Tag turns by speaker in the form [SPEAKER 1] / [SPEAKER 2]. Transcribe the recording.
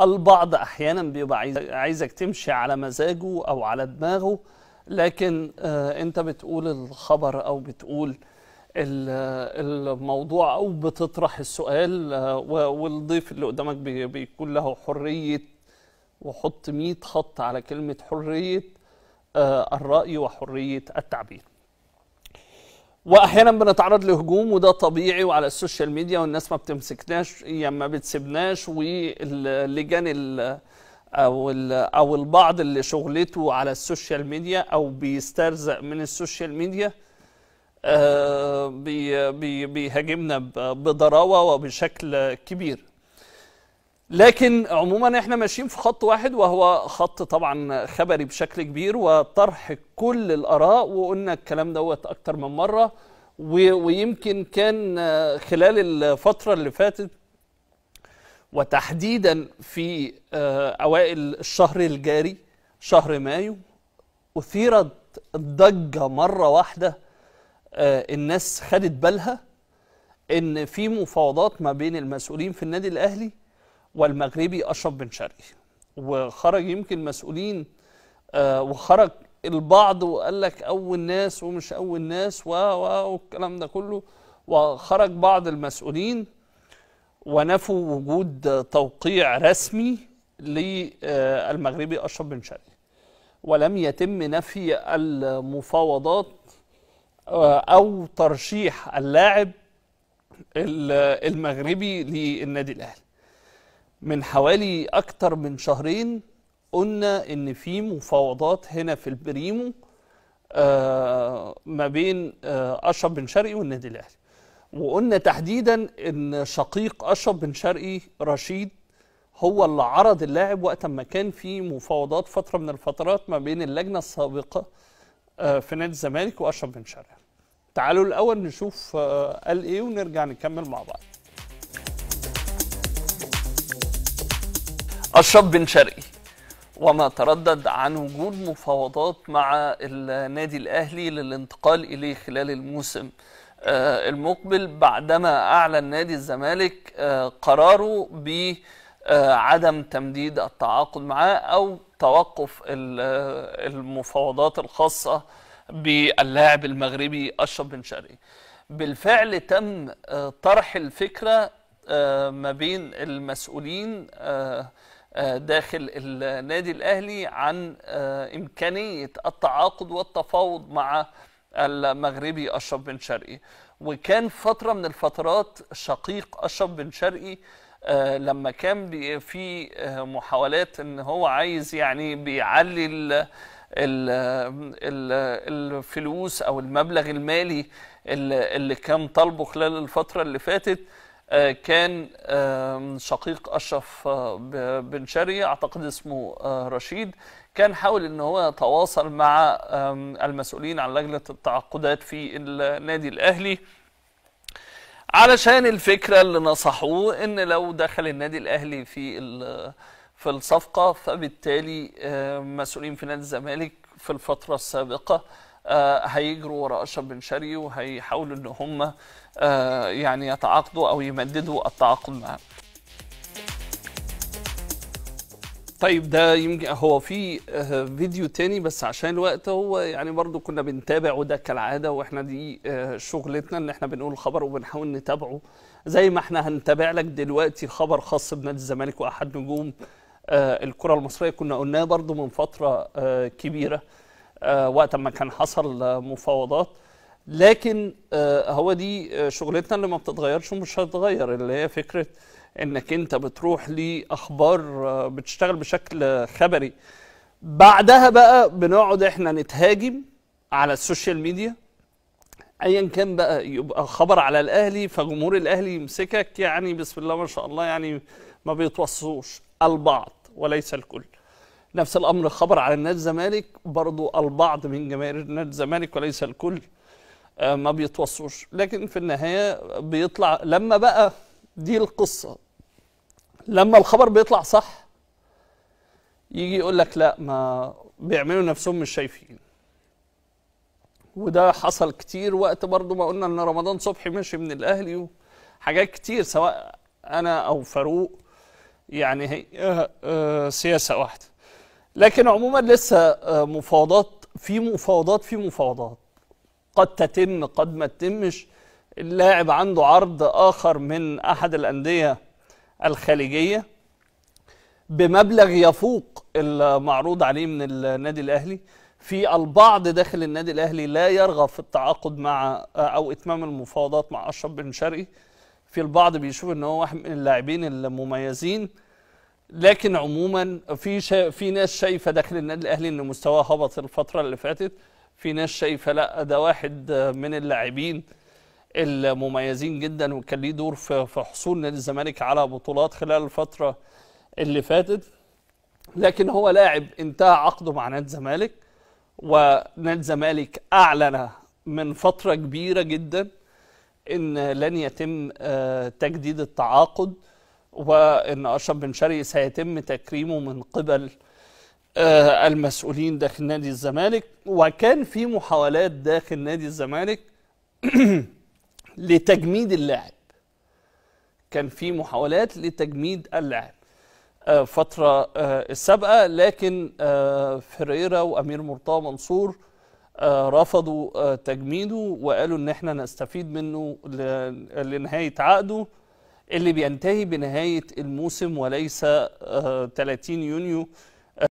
[SPEAKER 1] البعض احيانا بيبقى عايزك تمشي على مزاجه او على دماغه لكن آه، انت بتقول الخبر او بتقول الموضوع او بتطرح السؤال آه، والضيف اللي قدامك بيكون له حريه وحط 100 خط على كلمه حريه آه، الراي وحريه التعبير واحيانا بنتعرض لهجوم وده طبيعي وعلى السوشيال ميديا والناس ما بتمسكناش يا يعني ما بتسيبناش واللجان او او البعض اللي شغلته على السوشيال ميديا او بيسترزق من السوشيال ميديا آه، بيهاجمنا بضراوه وبشكل كبير لكن عموما احنا ماشيين في خط واحد وهو خط طبعا خبري بشكل كبير وطرح كل الاراء وقلنا الكلام دوت اكتر من مره ويمكن كان خلال الفتره اللي فاتت وتحديدا في آه، اوائل الشهر الجاري شهر مايو اثيرت الضجه مره واحده آه، الناس خدت بالها ان في مفاوضات ما بين المسؤولين في النادي الاهلي والمغربي أشرف بن شرقي وخرج يمكن مسؤولين آه، وخرج البعض وقال لك أول ناس ومش أول ناس والكلام ده كله وخرج بعض المسؤولين ونفوا وجود توقيع رسمي للمغربي آه، أشرف بن شرقي ولم يتم نفي المفاوضات آه، أو ترشيح اللاعب المغربي للنادي الأهلي من حوالي أكتر من شهرين قلنا إن في مفاوضات هنا في البريمو آه ما بين آه أشرف بن شرقي والنادي الأهلي وقلنا تحديدا إن شقيق أشرف بن شرقي رشيد هو اللي عرض اللاعب وقت ما كان في مفاوضات فترة من الفترات ما بين اللجنة السابقة آه في نادي الزمالك وأشرف بن شرقي تعالوا الأول نشوف آه، قال إيه ونرجع نكمل مع بعض أشرف بن شرقي وما تردد عن وجود مفاوضات مع النادي الأهلي للانتقال إليه خلال الموسم آه، المقبل بعدما أعلن نادي الزمالك آه، قراره ب آه، عدم تمديد التعاقد معاه أو توقف المفاوضات الخاصة باللاعب المغربي أشرف بن شرقي بالفعل تم طرح الفكرة ما بين المسؤولين آه، داخل النادي الاهلي عن آه، امكانيه التعاقد والتفاوض مع المغربي اشرف بن شرقي وكان فتره من الفترات شقيق اشرف بن شرقي آه، لما كان في محاولات ان هو عايز يعني بيعلي الفلوس او المبلغ المالي اللي كان طالبه خلال الفتره اللي فاتت آه، كان شقيق أشرف آه، بن شري أعتقد اسمه آه، رشيد كان حاول ان هو يتواصل مع المسؤولين عن لجنه التعاقدات في النادي الاهلي علشان الفكره اللي نصحوه ان لو دخل النادي الاهلي في في الصفقه فبالتالي مسؤولين في نادي الزمالك في الفتره السابقه آه، هيجروا وراء اشرف بن شرقي وهيحاولوا ان هم آه، يعني يتعاقدوا او يمددوا التعاقد معاه طيب ده يمكن هو في آه، فيديو تاني بس عشان الوقت هو يعني برضو كنا بنتابع وده كالعاده واحنا دي شغلتنا ان احنا بنقول الخبر وبنحاول نتابعه زي ما احنا هنتابع لك دلوقتي خبر خاص بنادي الزمالك واحد نجوم الكره المصريه كنا قلناه برضو من فتره كبيره آه، وقت ما كان حصل مفاوضات لكن آه، هو دي آه، شغلتنا اللي ما بتتغيرش ومش هتتغير اللي هي فكره انك انت بتروح لاخبار بتشتغل بشكل خبري بعدها بقى بنقعد احنا نتهاجم على السوشيال ميديا ايا كان بقى يبقى خبر على الاهلي فجمهور الاهلي يمسكك يعني بسم الله ما شاء الله يعني ما بيتوصوش البعض وليس الكل نفس الامر خبر على النادي الزمالك برضو البعض من جماهير النادي الزمالك وليس الكل آه، ما بيتوصوش لكن في النهايه بيطلع لما بقى دي القصه لما الخبر بيطلع صح يجي يقول لك لا ما بيعملوا نفسهم مش شايفين وده حصل كتير وقت برضو ما قلنا ان رمضان صبحي مشي من الاهلي وحاجات كتير سواء انا او فاروق يعني هي آه، آه، سياسه واحده لكن عموما لسه آه، مفاوضات في مفاوضات في مفاوضات قد تتم قد ما تتمش اللاعب عنده عرض اخر من احد الانديه الخليجيه بمبلغ يفوق المعروض عليه من النادي الاهلي في البعض داخل النادي الاهلي لا يرغب في التعاقد مع آه، او اتمام المفاوضات مع اشرف بن شرقي في البعض بيشوف ان هو واحد من اللاعبين المميزين لكن عموما في شا... في ناس شايفه داخل النادي الاهلي ان مستواه هبط الفتره اللي فاتت في ناس شايفه لا ده واحد من اللاعبين المميزين جدا وكان ليه دور في حصول نادي الزمالك على بطولات خلال الفتره اللي فاتت لكن هو لاعب انتهى عقده مع نادي الزمالك ونادي الزمالك اعلن من فتره كبيره جدا ان لن يتم آه، تجديد التعاقد وان اشرف بن شرقي سيتم تكريمه من قبل آه، المسؤولين داخل نادي الزمالك وكان في محاولات داخل نادي الزمالك لتجميد اللاعب كان في محاولات لتجميد اللاعب آه، فترة آه، السابقة لكن فريرة وأمير مرتضى منصور رفضوا تجميده وقالوا إن إحنا نستفيد منه لنهاية عقده اللي بينتهي بنهاية الموسم وليس 30 آه، يونيو